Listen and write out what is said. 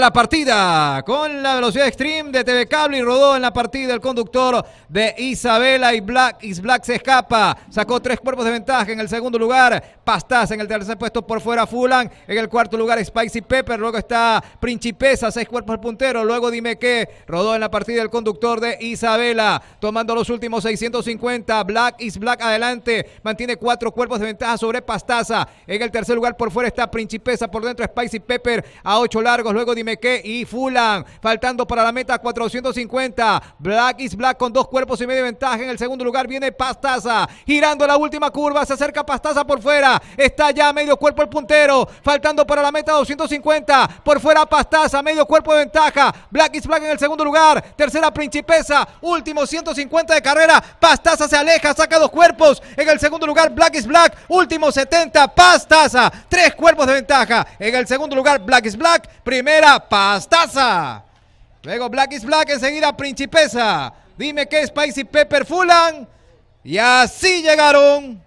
la partida con la velocidad extreme de TV Cable y rodó en la partida el conductor de Isabela y Black. Is Black se escapa, sacó tres cuerpos de ventaja en el segundo lugar. Pastaza en el tercer puesto por fuera Fulan. En el cuarto lugar Spicy Pepper. Luego está Principesa, seis cuerpos al puntero. Luego dime qué. Rodó en la partida el conductor de Isabela, tomando los últimos 650. Black is Black adelante. Mantiene cuatro cuerpos de ventaja sobre Pastaza. En el tercer lugar por fuera está Principesa. Por dentro Spicy Pepper a ocho largos. Luego dime dime Y Fulan, faltando para la meta 450. Black is Black con dos cuerpos y medio de ventaja. En el segundo lugar viene Pastaza. Girando la última curva, se acerca Pastaza por fuera. Está ya medio cuerpo el puntero. Faltando para la meta 250. Por fuera Pastaza, medio cuerpo de ventaja. Black is Black en el segundo lugar. Tercera Principesa. Último 150 de carrera. Pastaza se aleja, saca dos cuerpos. En el segundo lugar Black is Black. Último 70. Pastaza. Tres cuerpos de ventaja. En el segundo lugar Black is Black. Primera. Pastaza. Luego Black is Black, enseguida Principesa. Dime qué Spicy Pepper Fulan. Y así llegaron